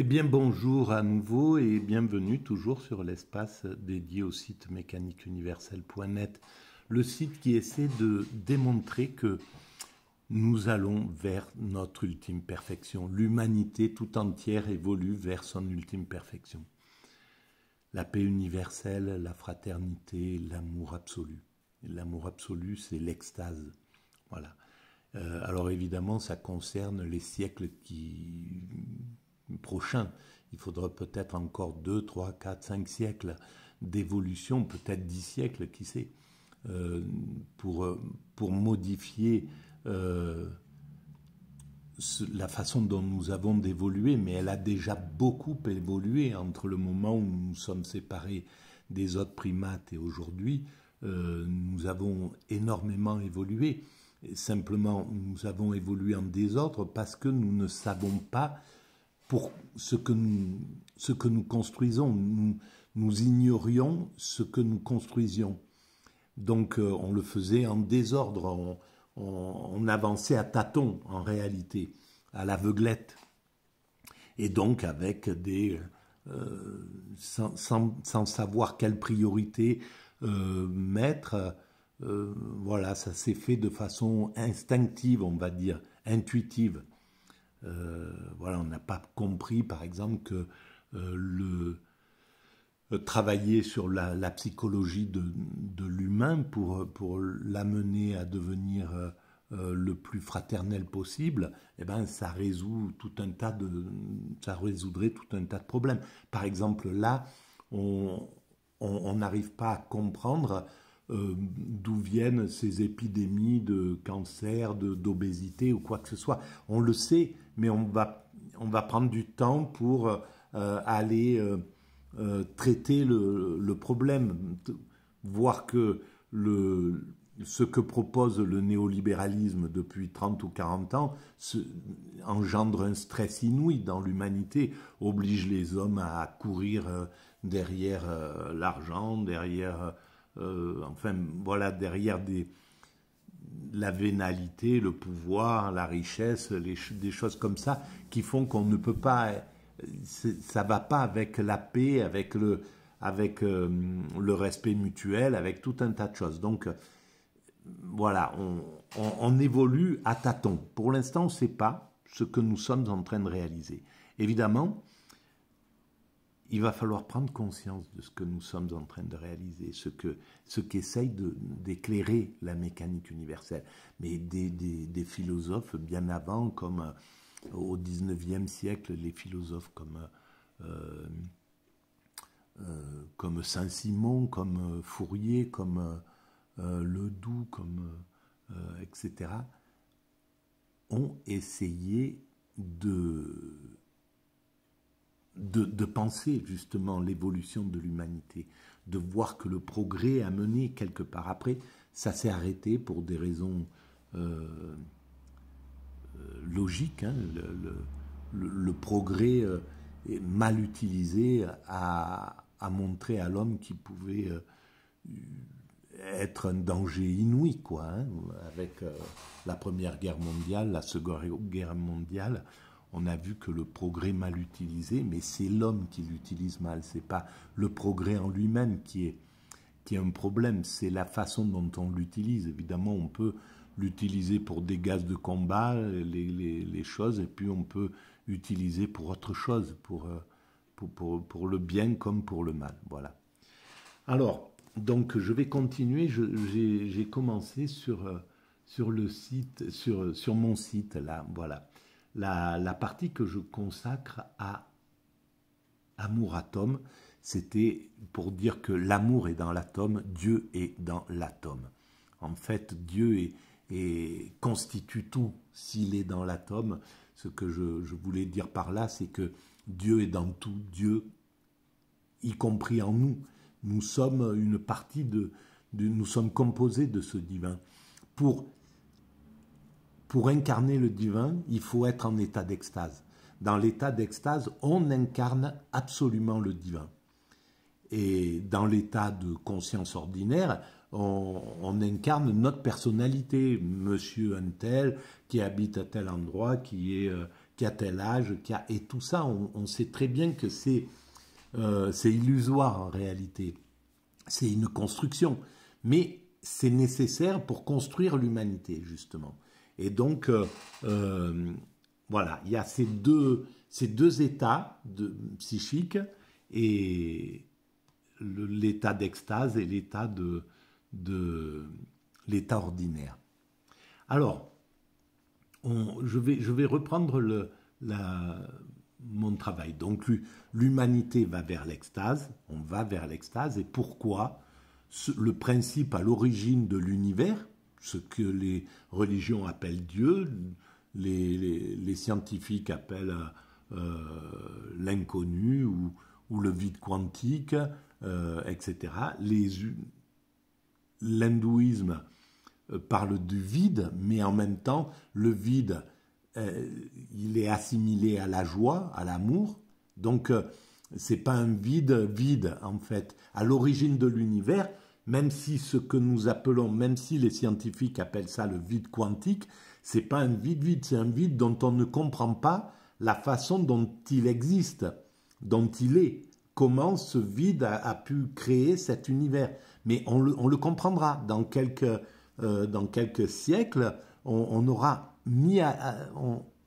Eh bien bonjour à nouveau et bienvenue toujours sur l'espace dédié au site mécaniqueuniversel.net, le site qui essaie de démontrer que nous allons vers notre ultime perfection. L'humanité tout entière évolue vers son ultime perfection. La paix universelle, la fraternité, l'amour absolu. L'amour absolu, c'est l'extase. Voilà. Euh, alors évidemment, ça concerne les siècles qui prochain. Il faudra peut-être encore 2, 3, 4, 5 siècles d'évolution, peut-être 10 siècles, qui sait, euh, pour, euh, pour modifier euh, la façon dont nous avons d'évoluer, mais elle a déjà beaucoup évolué entre le moment où nous sommes séparés des autres primates et aujourd'hui. nous avons énormément évolué. simplement, nous avons évolué en désordre parce que nous ne savons pas pour ce que nous, ce que nous construisons. Nous, ignorions ce que nous construisions. Donc euh, on le faisait en désordre, on, avançait à tâtons en réalité, à l'aveuglette. Et donc avec des... Euh, sans, savoir quelle priorité euh, mettre, voilà, ça s'est fait de façon instinctive, on va dire, intuitive. Euh, voilà, on n'a pas compris, par exemple, que euh, le euh, travailler sur la, psychologie de, de l'humain pour, pour l'amener à devenir le plus fraternel possible, eh ben, ça, résout tout un tas de, ça résoudrait tout un tas de problèmes. Par exemple, là, on n'arrive on, pas à comprendre euh, d'où viennent ces épidémies de cancer, d'obésité ou quoi que ce soit. On le sait, mais on va, on va prendre du temps pour euh, aller euh, traiter le, problème, voir que le, ce que propose le néolibéralisme depuis 30 ou 40 ans engendre un stress inouï dans l'humanité, oblige les hommes à courir derrière l'argent, derrière euh, enfin voilà, derrière des, la vénalité, le pouvoir, la richesse, des choses comme ça qui font qu'on ne peut pas, ça va pas avec la paix, avec euh, le, respect mutuel, avec tout un tas de choses. Donc voilà, on, on évolue à tâtons. Pour l'instant, on ne sait pas ce que nous sommes en train de réaliser. Évidemment, il va falloir prendre conscience de ce que nous sommes en train de réaliser, ce que ce qu'essaye d'éclairer la mécanique universelle. Mais des, philosophes bien avant, comme euh, au 19e siècle, les philosophes comme, euh, euh, comme Saint-Simon, comme Fourier, comme Ledoux, comme, etc., ont essayé de de, penser justement l'évolution de l'humanité, de voir que le progrès a mené quelque part. Après, ça s'est arrêté pour des raisons euh, euh, logiques. Hein. Le, progrès euh, est mal utilisé à montrer à l'homme qu'il pouvait être un danger inouï, quoi, hein. avec la Première Guerre mondiale, la Seconde Guerre mondiale, on a vu que le progrès mal utilisé, mais c'est l'homme qui l'utilise mal, c'est pas le progrès en lui-même qui est, qui est un problème, c'est la façon dont on l'utilise. Évidemment, on peut l'utiliser pour des gaz de combat, les, les, choses, et puis on peut utiliser pour autre chose, pour, euh, pour, pour, pour le bien comme pour le mal. Voilà. Alors, donc je vais continuer, j'ai commencé sur, euh, sur le site, sur, sur mon site là, voilà la, partie que je consacre à amour atome, c'était pour dire que l'amour est dans l'atome, Dieu est dans l'atome. En fait, Dieu est, constitue tout s'il est dans l'atome. Ce que je, voulais dire par là, c'est que Dieu est dans tout, Dieu y compris en nous. Nous sommes une partie de nous sommes composés de ce divin. Pour pour incarner le divin, il faut être en état d'extase. Dans l'état d'extase, on incarne absolument le divin. Et dans l'état de conscience ordinaire, on, incarne notre personnalité. Monsieur un tel, qui habite à tel endroit, qui, est, euh, a tel âge, qui a... et tout ça, on, sait très bien que euh, c'est illusoire en réalité. C'est une construction. Mais c'est nécessaire pour construire l'humanité, justement. Et donc, euh, euh, voilà, il y a ces deux, ces deux états psychiques et l'état d'extase et l'état de, l'état ordinaire. Alors, je, vais, je vais reprendre le, mon travail. Donc l'humanité va vers l'extase, on va vers l'extase, et pourquoi le principe à l'origine de l'univers, ce que les religions appellent Dieu, les, scientifiques appellent euh, l'inconnu ou, le vide quantique, euh, etc. L'hindouisme euh, parle du vide, mais en même temps, le vide, il est assimilé à la joie, à l'amour. Donc, c'est pas un vide vide en fait. À l'origine de l'univers, même si ce que nous appelons, même si les scientifiques appellent ça le vide quantique, c'est pas un vide vide, c'est un vide dont on ne comprend pas la façon dont il existe, dont il est, comment ce vide a, pu créer cet univers. Mais on le, comprendra euh, dans quelques, siècles, on, aura mis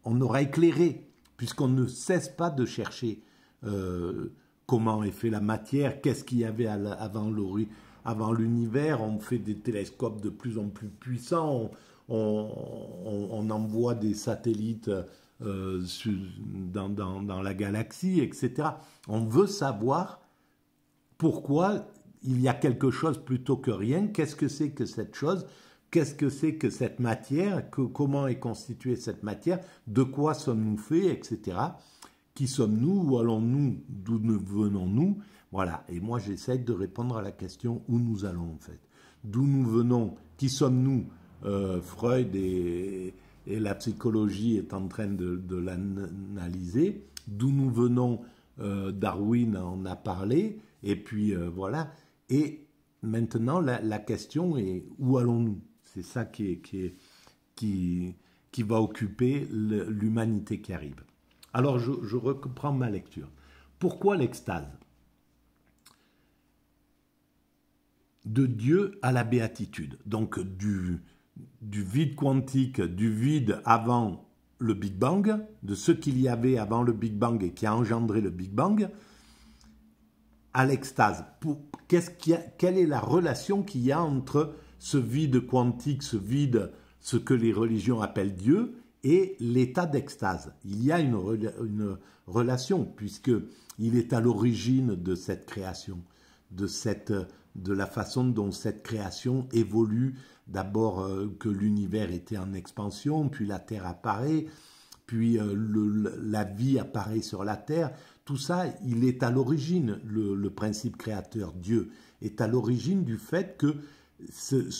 on, aura éclairé, puisqu'on ne cesse pas de chercher euh, comment est faite la matière, qu'est-ce qu'il y avait avant l'origine avant l'univers, on fait des télescopes de plus en plus puissants, on, envoie des satellites euh, dans, la galaxie, etc. On veut savoir pourquoi il y a quelque chose plutôt que rien, qu'est-ce que c'est que cette chose, qu'est-ce que c'est que cette matière, comment est constituée cette matière, de quoi sommes-nous faits, etc. Qui sommes-nous, où allons-nous, d'où venons-nous voilà, et moi j'essaie de répondre à la question où nous allons en fait, d'où nous venons, qui sommes-nous euh, Freud et, la psychologie est en train de, l'analyser, d'où nous venons, euh, Darwin en a parlé, et puis euh, voilà, et maintenant la, question est où allons-nous C'est ça qui, va occuper l'humanité qui Alors je reprends ma lecture. Pourquoi l'extase de Dieu à la béatitude. Donc du, vide quantique, du vide avant le Big Bang, de ce qu'il y avait avant le Big Bang et qui a engendré le Big Bang, à l'extase. quelle est la relation qu'il y a entre ce vide quantique, ce vide, ce que les religions appellent Dieu, et l'état d'extase Il y a une, une relation, puisqu'il est à l'origine de cette création, de cette de la façon dont cette création évolue. D'abord euh, que l'univers était en expansion, puis la Terre apparaît, puis euh, la vie apparaît sur la Terre. Tout ça, il est à l'origine, le, principe créateur, Dieu, est à l'origine du fait que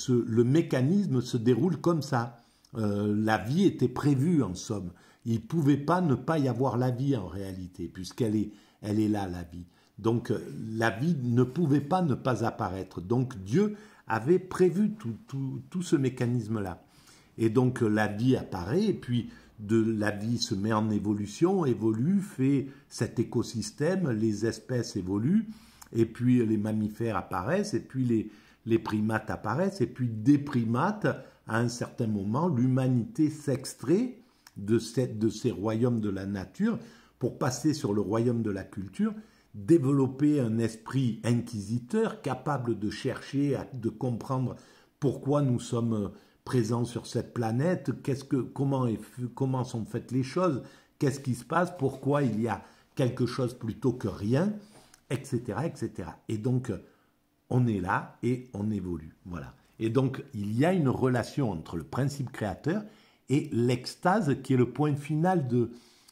le mécanisme se déroule comme ça. Euh, la vie était prévue, en somme. Il ne pouvait pas ne pas y avoir la vie en réalité, puisqu'elle elle est là, la vie. Donc euh, la vie ne pouvait pas ne pas apparaître. Donc Dieu avait prévu tout, ce mécanisme-là. Et donc euh, la vie apparaît, et puis de la vie se met en évolution, évolue, fait cet écosystème, les espèces évoluent, et puis les mammifères apparaissent, et puis les, primates apparaissent, et puis des primates, à un certain moment, l'humanité s'extrait de ces royaumes de la nature pour passer sur le royaume de la culture, développer un esprit inquisiteur capable de chercher, de comprendre pourquoi nous sommes présents sur cette planète, comment, sont faites les choses, qu'est-ce qui se passe, pourquoi il y a quelque chose plutôt que rien, etc., etc. Et donc, on est là et on évolue. Voilà. Et donc, il y a une relation entre le principe créateur et l'extase qui est le point final de,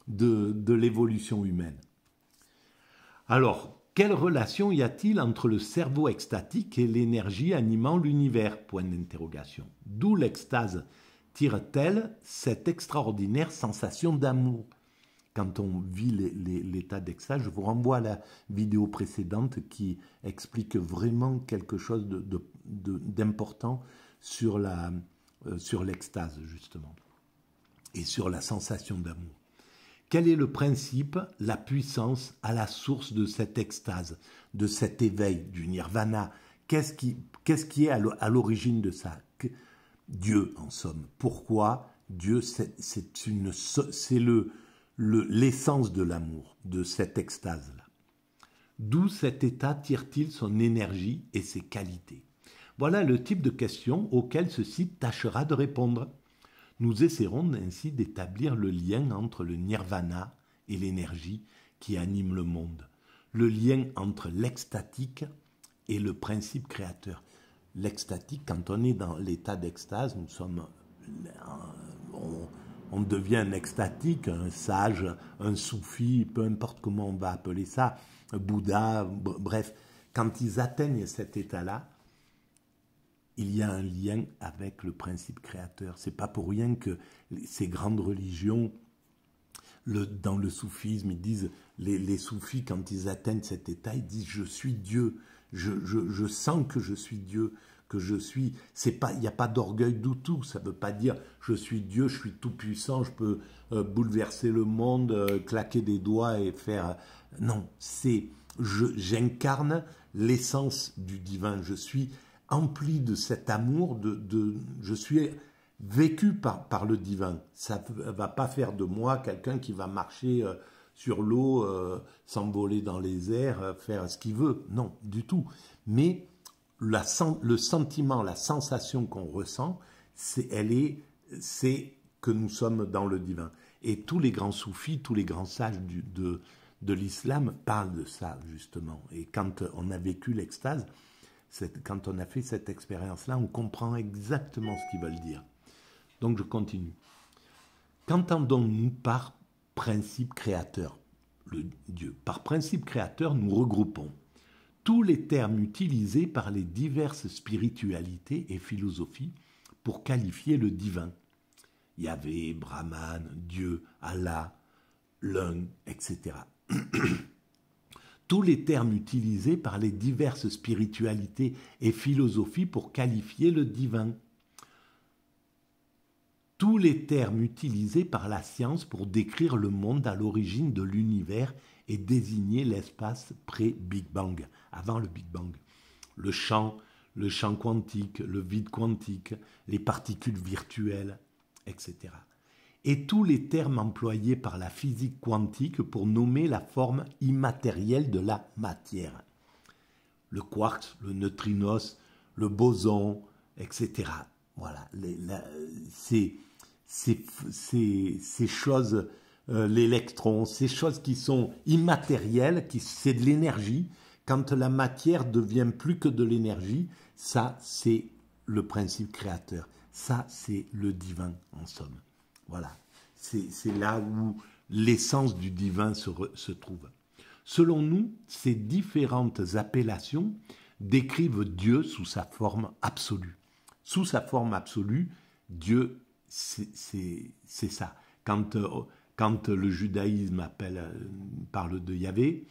de l'évolution humaine. Alors, quelle relation y a-t-il entre le cerveau extatique et l'énergie animant l'univers Point d'interrogation. D'où l'extase tire-t-elle cette extraordinaire sensation d'amour Quand on vit l'état d'extase, je vous renvoie à la vidéo précédente qui explique vraiment quelque chose d'important euh, sur l'extase, justement, et sur la sensation d'amour. Quel est le principe, la puissance à la source de cette extase, de cet éveil, du nirvana Qu'est-ce qui, est à l'origine de ça Dieu, en somme. Pourquoi Dieu, c'est l'essence de l'amour, de cette extase-là. D'où cet état tire-t-il son énergie et ses qualités Voilà le type de question auquel ceci tâchera de répondre. Nous essaierons ainsi d'établir le lien entre le nirvana et l'énergie qui anime le monde, le lien entre l'extatique et le principe créateur. L'extatique, quand on est dans l'état d'extase, nous sommes, euh, on, on, devient un extatique, un sage, un soufi, peu importe comment on va appeler ça, Bouddha, bref, quand ils atteignent cet état-là, il y a un lien avec le principe créateur. C'est pas pour rien que ces grandes religions, dans le soufisme, ils disent, les, soufis, quand ils atteignent cet état, ils disent Je suis Dieu, je, sens que je suis Dieu, que je suis. C'est pas, il n'y a pas d'orgueil du tout. Ça ne veut pas dire je suis Dieu, je suis tout puissant, je peux euh, bouleverser le monde, euh, claquer des doigts et faire. Euh, non, c'est j'incarne l'essence du divin. Je suis empli de cet amour, de, je suis vécu par, le divin. Ça va pas faire de moi quelqu'un qui va marcher euh, sur l'eau, euh, s'envoler dans les airs, euh, faire ce qu'il veut. Non, du tout. Mais le sentiment, la sensation qu'on ressent, c'est, elle est, c'est que nous sommes dans le divin. Et tous les grands soufis, tous les grands sages de l'islam parlent de ça, justement. Et quand on a vécu l'extase, quand on a fait cette expérience-là, on comprend exactement ce qu'ils veulent dire. Donc je continue. Qu'entendons-nous par principe créateur Le Dieu. Par principe créateur, nous regroupons tous les termes utilisés par les diverses spiritualités et philosophies pour qualifier le divin. Yahvé, Brahman, Dieu, Allah, l'un, etc. tous les termes utilisés par les diverses spiritualités et philosophies pour qualifier le divin, tous les termes utilisés par la science pour décrire le monde à l'origine de l'univers et désigner l'espace pré-Big Bang, avant le Big Bang, le champ, le champ quantique, le vide quantique, les particules virtuelles, etc et tous les termes employés par la physique quantique pour nommer la forme immatérielle de la matière. Le quarks, le neutrinos, le boson, etc. Voilà, les, ces, choses, euh, l'électron, ces choses qui sont immatérielles, qui c'est de l'énergie. Quand la matière devient plus que de l'énergie, ça c'est le principe créateur, ça c'est le divin en somme. Voilà, c'est là où l'essence du divin se, trouve. Selon nous, ces différentes appellations décrivent Dieu sous sa forme absolue. Sous sa forme absolue, Dieu, c'est ça. Euh, quand, le judaïsme euh, parle de Yahvé,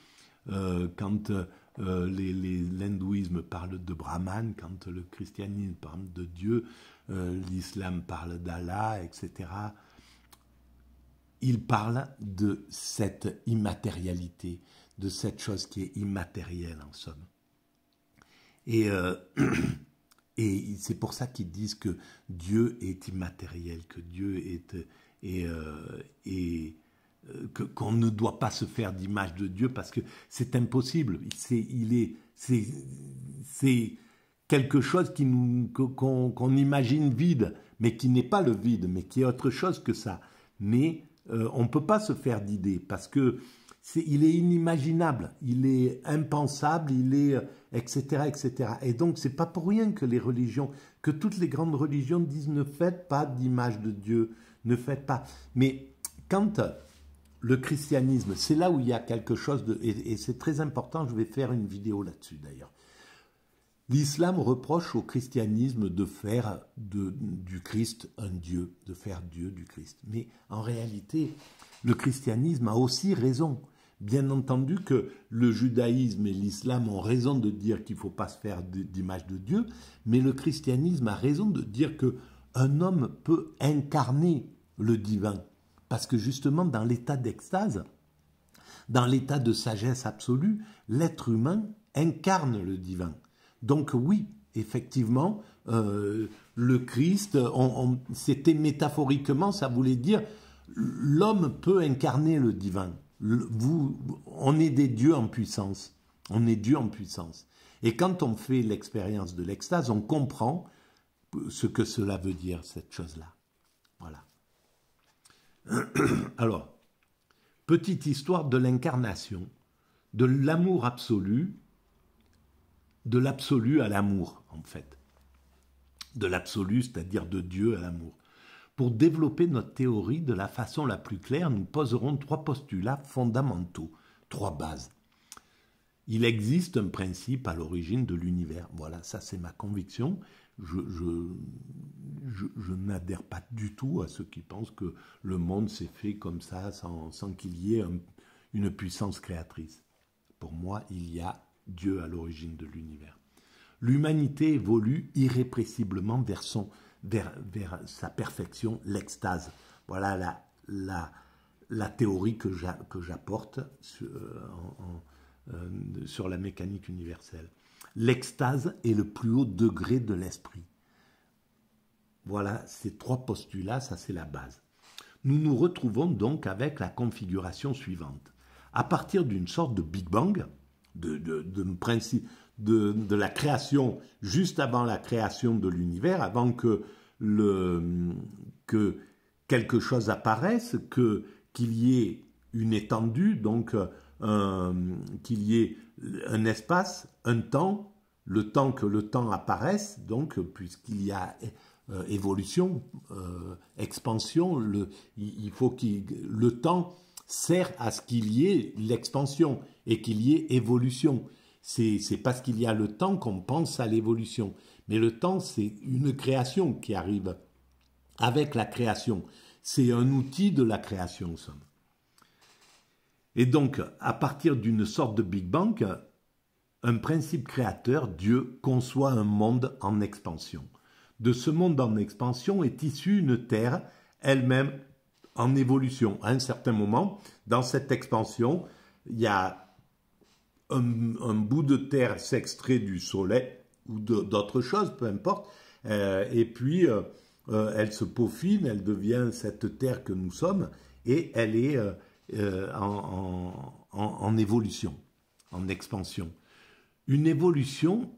euh, quand l'hindouisme parle de Brahman, quand le christianisme parle de Dieu, l'islam parle d'Allah, etc il parle de cette immatérialité, de cette chose qui est immatérielle en somme. Et, euh, et c'est pour ça qu'ils disent que Dieu est immatériel, que Dieu est... Et, euh, euh, qu'on ne doit pas se faire d'image de Dieu parce que c'est impossible. C'est, il est, c'est, c'est quelque chose qui qu'on, imagine vide, mais qui n'est pas le vide, mais qui est autre chose que ça. Mais euh, on ne peut pas se faire d'idées parce que est, il est inimaginable, il est impensable, il est etc euh, etc. Et donc c'est pas pour rien que les religions, que toutes les grandes religions disent ne faites pas d'image de Dieu, ne faites pas. Mais quand euh, le christianisme, c'est là où il y a quelque chose de et c'est très important. Je vais faire une vidéo là-dessus d'ailleurs. L'islam reproche au christianisme de faire du Christ un Dieu, de faire Dieu du Christ. Mais en réalité, le christianisme a aussi raison. Bien entendu que le judaïsme et l'islam ont raison de dire qu'il ne faut pas se faire d'image de Dieu, mais le christianisme a raison de dire que un homme peut incarner le divin. Parce que justement, dans l'état d'extase, dans l'état de sagesse absolue, l'être humain incarne le divin. Donc oui, effectivement, euh, le Christ, c'était métaphoriquement, ça voulait dire, l'homme peut incarner le divin. Vous, on est des dieux en puissance. On est Dieu en puissance. Et quand on fait l'expérience de l'extase, on comprend ce que cela veut dire, cette chose-là. Voilà. Alors, petite histoire de l'incarnation, de l'amour absolu de l'absolu à l'amour, en fait. De l'absolu, c'est-à-dire de Dieu à l'amour. Pour développer notre théorie de la façon la plus claire, nous poserons trois postulats fondamentaux, trois bases. Il existe un principe à l'origine de l'univers. Voilà, ça c'est ma conviction. Je, je, n'adhère pas du tout à ceux qui pensent que le monde s'est fait comme ça sans, qu'il y ait une puissance créatrice. Pour moi, il y a Dieu à l'origine de l'univers. L'humanité évolue irrépressiblement vers, son, vers, sa perfection, l'extase. Voilà la, la, théorie que j'apporte euh, euh, sur la mécanique universelle. L'extase est le plus haut degré de l'esprit. Voilà ces trois postulats, ça c'est la base. Nous nous retrouvons donc avec la configuration suivante. À partir d'une sorte de Big Bang, de, de, de, la création, juste avant la création de l'univers, avant que, le, que quelque chose apparaisse, que, qu'il y ait une étendue, donc qu'il y ait un espace, un temps, le temps que le temps apparaisse, donc puisqu'il y a euh, évolution, euh, expansion, il faut que le temps sert à ce qu'il y ait l'expansion et qu'il y ait évolution. C'est parce qu'il y a le temps qu'on pense à l'évolution. Mais le temps, c'est une création qui arrive avec la création. C'est un outil de la création, Et donc, à partir d'une sorte de Big Bang, un principe créateur, Dieu, conçoit un monde en expansion. De ce monde en expansion est issue une terre, elle-même en évolution. À un certain moment, dans cette expansion, il y a un, bout de terre s'extrait du soleil ou d'autres choses, peu importe, euh, et puis euh, euh, elle se peaufine, elle devient cette terre que nous sommes, et elle est en, évolution, en expansion. Une évolution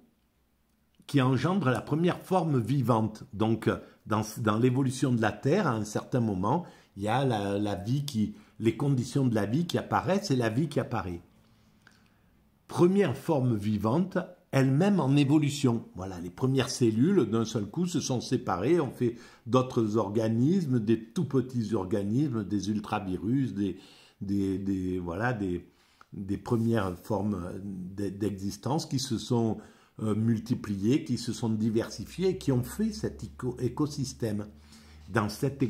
qui engendre la première forme vivante. Donc, dans, dans l'évolution de la Terre, à un certain moment, il y a la, vie qui, les conditions de la vie qui apparaissent et la vie qui apparaît. Première forme vivante, elle-même en évolution. Voilà, les premières cellules d'un seul coup se sont séparées, ont fait d'autres organismes, des tout petits organismes, des ultravirus, des, des, des voilà, des, des premières formes d'existence qui se sont euh, multipliées, qui se sont diversifiées, qui ont fait cet écosystème. Dans cet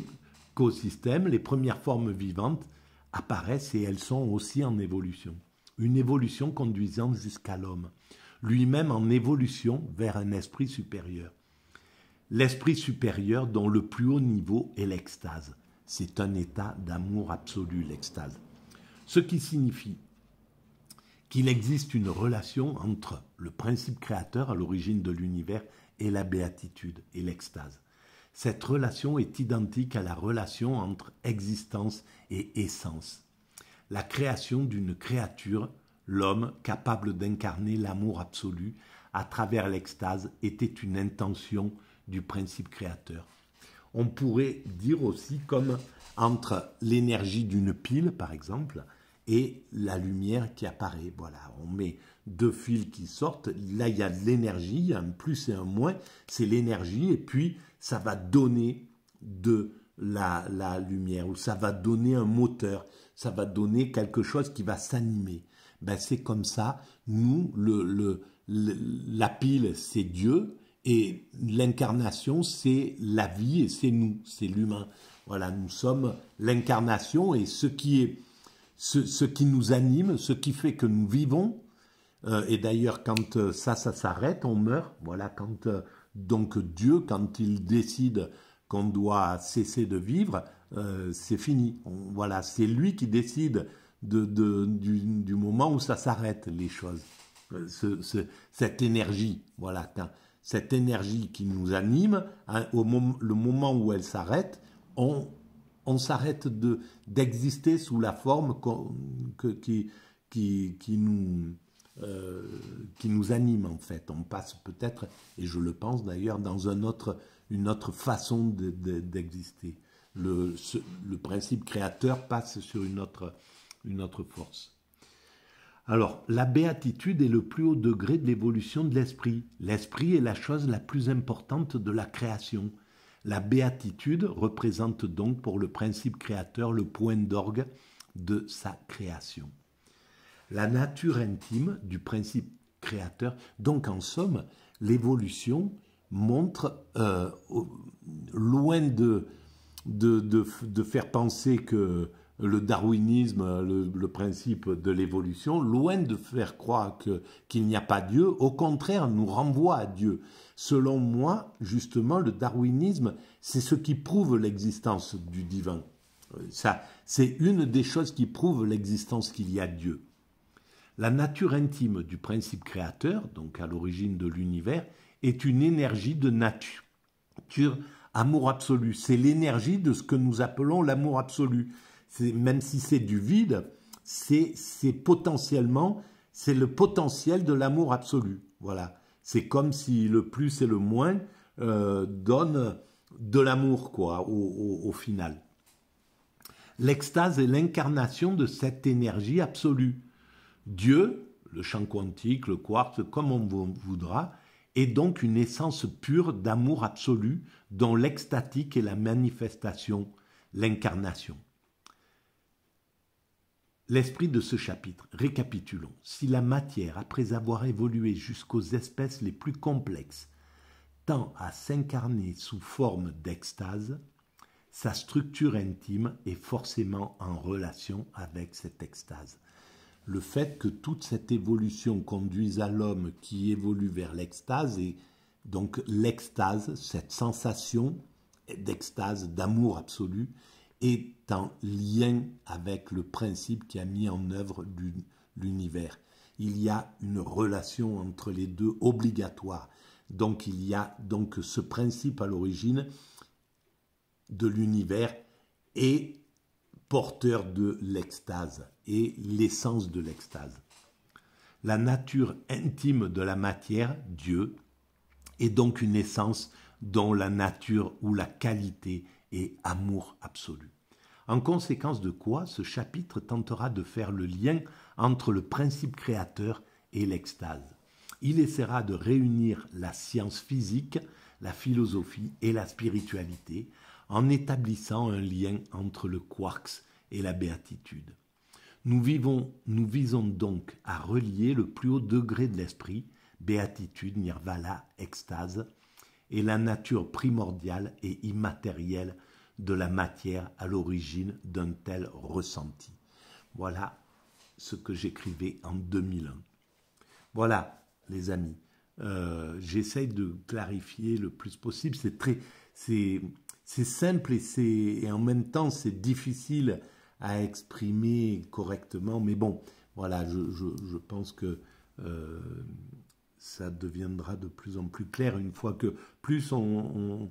les premières formes vivantes apparaissent et elles sont aussi en évolution. Une évolution conduisant jusqu'à l'homme, lui-même en évolution vers un esprit supérieur. L'esprit supérieur dont le plus haut niveau est l'extase. C'est un état d'amour absolu, l'extase. Ce qui signifie qu'il existe une relation entre le principe créateur à l'origine de l'univers et la béatitude et l'extase. Cette relation est identique à la relation entre existence et essence. La création d'une créature, l'homme capable d'incarner l'amour absolu à travers l'extase, était une intention du principe créateur. On pourrait dire aussi comme entre l'énergie d'une pile, par exemple, et la lumière qui apparaît. Voilà, on met deux fils qui sortent. Là, il y a de l'énergie, un plus et un moins. C'est l'énergie. Et puis, ça va donner de la, lumière, ou ça va donner un moteur, ça va donner quelque chose qui va s'animer. Ben, c'est comme ça, nous, la pile, c'est Dieu, et l'incarnation, c'est la vie, et c'est nous, c'est l'humain. Voilà, nous sommes l'incarnation, et ce qui, est, ce qui nous anime, ce qui fait que nous vivons, euh, et d'ailleurs, quand euh, ça, ça s'arrête, on meurt. Voilà, quand euh, donc Dieu, quand il décide qu'on doit cesser de vivre, c'est fini. voilà, c'est lui qui décide de, de, du, moment où ça s'arrête les choses. Ce, cette énergie, voilà, cette énergie qui nous anime, hein, au le moment où elle s'arrête, on, on s'arrête d'exister sous la forme que, qui, qui, qui nous euh, qui nous anime en fait. On passe peut-être, et je le pense d'ailleurs, dans une autre façon d'exister. le, principe créateur passe sur une autre, une autre force. Alors, la béatitude est le plus haut degré de l'évolution de l'esprit. L'esprit est la chose la plus importante de la création. La béatitude représente donc pour le principe créateur le point d'orgue de sa création la nature intime du principe créateur. Donc en somme, l'évolution montre, euh, loin de, de, faire penser que le darwinisme, le, principe de l'évolution, loin de faire croire qu'il n'y a pas Dieu, au contraire, nous renvoie à Dieu. Selon moi, justement, le darwinisme, c'est ce qui prouve l'existence du divin. Euh, c'est une des choses qui prouve l'existence qu'il y a Dieu. La nature intime du principe créateur, donc à l'origine de l'univers, est une énergie de nature. Amour absolu, c'est l'énergie de ce que nous appelons l'amour absolu. Même si c'est du vide, c'est potentiellement, c'est le potentiel de l'amour absolu. Voilà. C'est comme si le plus et le moins euh, donnent de l'amour, quoi, au final. L'extase est l'incarnation de cette énergie absolue. Dieu, le champ quantique, le quartz, comme on voudra, est donc une essence pure d'amour absolu dont l'extatique est la manifestation, l'incarnation. L'esprit de ce chapitre, récapitulons, si la matière, après avoir évolué jusqu'aux espèces les plus complexes, tend à s'incarner sous forme d'extase, sa structure intime est forcément en relation avec cette extase le fait que toute cette évolution conduise à l'homme qui évolue vers l'extase et donc l'extase, cette sensation d'extase, d'amour absolu, est en lien avec le principe qui a mis en œuvre l'univers. Il y a une relation entre les deux obligatoire. Donc il y a donc ce principe à l'origine de l'univers et porteur de l'extase et l'essence de l'extase. La nature intime de la matière, Dieu, est donc une essence dont la nature ou la qualité est amour absolu. En conséquence de quoi, ce chapitre tentera de faire le lien entre le principe créateur et l'extase. Il essaiera de réunir la science physique, la philosophie et la spiritualité en établissant un lien entre le quarks et la béatitude. Nous, vivons, nous visons donc à relier le plus haut degré de l'esprit, béatitude, nirvana, extase, et la nature primordiale et immatérielle de la matière à l'origine d'un tel ressenti. Voilà ce que j'écrivais en 2001. Voilà, les amis. Euh, j'essaye de clarifier le plus possible. C'est très, c'est simple et, et en même temps c'est difficile à exprimer correctement. Mais bon, voilà, je, pense que euh, ça deviendra de plus en plus clair une fois que plus on,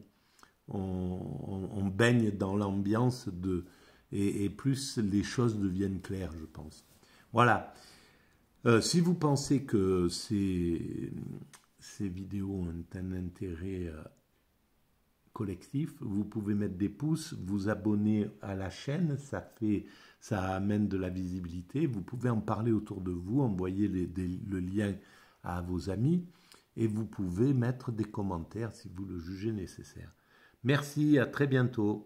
on, baigne dans l'ambiance de et, plus les choses deviennent claires, je pense. Voilà. Euh, si vous pensez que ces, ces vidéos ont un intérêt euh, collectif. Vous pouvez mettre des pouces, vous abonner à la chaîne, ça fait, ça amène de la visibilité. Vous pouvez en parler autour de vous, envoyer le lien à vos amis et vous pouvez mettre des commentaires si vous le jugez nécessaire. Merci, à très bientôt.